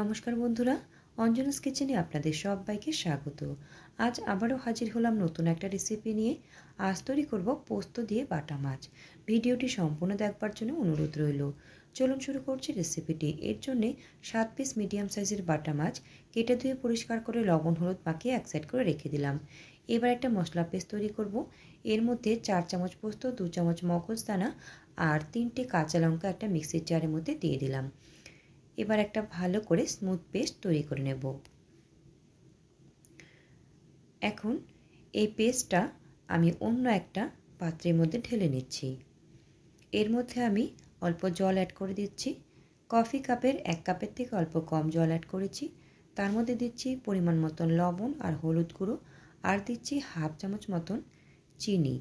নমস্কার বন্ধুরা অঞ্জনাস কিচেনে আপনাদের সবাইকে স্বাগত আজ আবারও হাজির হলাম নতুন একটা রেসিপি নিয়ে আজ তৈরি করব পোস্ত দিয়ে বাটা মাছ ভিডিওটি সম্পূর্ণ দেখবার জন্য অনুরোধ রইল চলুন শুরু করছি রেসিপিটি এর জন্যে সাত পিস মিডিয়াম সাইজের বাটা মাছ কেটে ধুয়ে পরিষ্কার করে লবণ হলুদ মাখিয়ে এক সাইড করে রেখে দিলাম এবার একটা মশলা পেস্ট তৈরি করব এর মধ্যে চার চামচ পোস্ত দু চামচ মগজ দানা আর তিনটে কাঁচা লঙ্কা একটা মিক্সির জারের মধ্যে দিয়ে দিলাম এবার একটা ভালো করে স্মুথ পেস্ট তৈরি করে নেব এখন এই পেস্টটা আমি অন্য একটা পাত্রের মধ্যে ঢেলে নিচ্ছি এর মধ্যে আমি অল্প জল অ্যাড করে দিচ্ছি কফি কাপের এক কাপের থেকে অল্প কম জল অ্যাড করেছি তার মধ্যে দিচ্ছি পরিমাণ মতন লবণ আর হলুদ গুঁড়ো আর দিচ্ছি হাফ চামচ মতন চিনি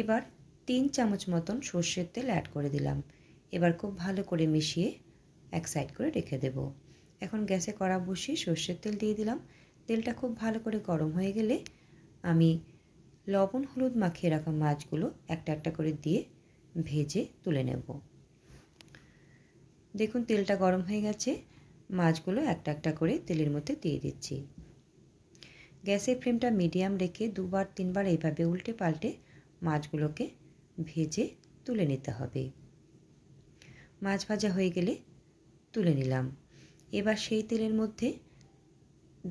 এবার তিন চামচ মতন সর্ষের তেল অ্যাড করে দিলাম এবার খুব ভালো করে মিশিয়ে এক সাইড করে রেখে দেব এখন গ্যাসে কড়া বসিয়ে সর্ষের তেল দিয়ে দিলাম তেলটা খুব ভালো করে গরম হয়ে গেলে আমি লবণ হলুদ মাখিয়ে রাখা মাছগুলো একটা একটা করে দিয়ে ভেজে তুলে নেব দেখুন তেলটা গরম হয়ে গেছে মাছগুলো একটা একটা করে তেলের মধ্যে দিয়ে দিচ্ছি গ্যাসের ফ্লেমটা মিডিয়াম রেখে দুবার তিনবার এইভাবে উল্টে পাল্টে মাছগুলোকে ভেজে তুলে নিতে হবে মাছ ভাজা হয়ে গেলে তুলে নিলাম এবার সেই তেলের মধ্যে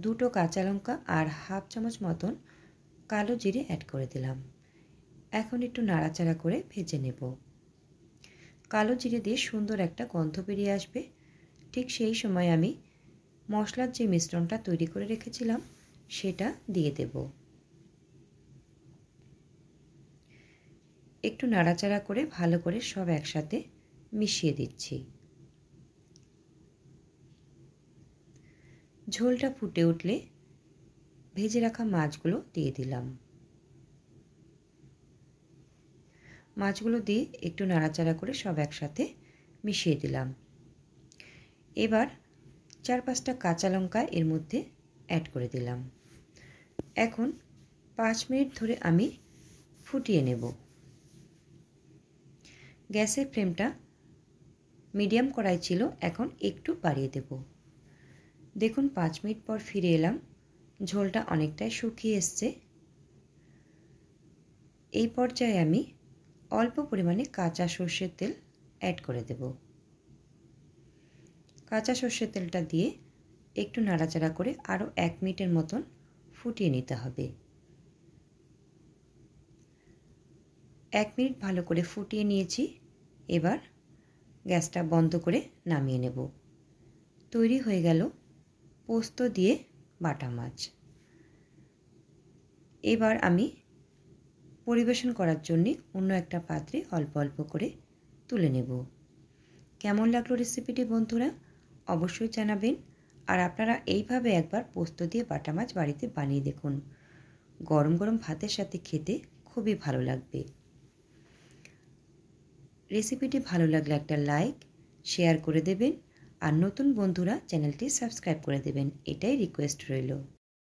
দুটো কাঁচা লঙ্কা আর হাফ চামচ মতন কালো জিরে অ্যাড করে দিলাম এখন একটু নাড়াচাড়া করে ভেজে নেব কালো জিরে দিয়ে সুন্দর একটা গন্ধ বেরিয়ে আসবে ঠিক সেই সময় আমি মশলার যে মিশ্রণটা তৈরি করে রেখেছিলাম সেটা দিয়ে দেব একটু নাড়াচাড়া করে ভালো করে সব একসাথে মিশিয়ে দিচ্ছি ঝোলটা ফুটে উঠলে ভেজে রাখা মাছগুলো দিয়ে দিলাম মাছগুলো দিয়ে একটু নাড়াচাড়া করে সব একসাথে মিশিয়ে দিলাম এবার চার পাঁচটা কাঁচা লঙ্কা এর মধ্যে অ্যাড করে দিলাম এখন পাঁচ মিনিট ধরে আমি ফুটিয়ে নেব গ্যাসের ফ্লেমটা মিডিয়াম কড়াই ছিল এখন একটু বাড়িয়ে দেবো দেখুন পাঁচ মিনিট পর ফিরে এলাম ঝোলটা অনেকটাই শুকিয়ে এসছে এই পর্যায়ে আমি অল্প পরিমাণে কাঁচা সর্ষের তেল অ্যাড করে দেব কাঁচা সর্ষের তেলটা দিয়ে একটু নাড়াচাড়া করে আরও এক মিনিটের মতন ফুটিয়ে নিতে হবে এক মিনিট ভালো করে ফুটিয়ে নিয়েছি এবার গ্যাসটা বন্ধ করে নামিয়ে নেব তৈরি হয়ে গেল পোস্ত দিয়ে বাটা মাছ এবার আমি পরিবেশন করার জন্যে অন্য একটা পাত্রে অল্প অল্প করে তুলে নেব কেমন লাগলো রেসিপিটি বন্ধুরা অবশ্যই জানাবেন আর আপনারা এইভাবে একবার পোস্ত দিয়ে বাটা মাছ বাড়িতে বানিয়ে দেখুন গরম গরম ভাতের সাথে খেতে খুবই ভালো লাগবে রেসিপিটি ভালো লাগলে একটা লাইক শেয়ার করে দেবেন আর নতুন বন্ধুরা চ্যানেলটি সাবস্ক্রাইব করে দেবেন এটাই রিকোয়েস্ট রইল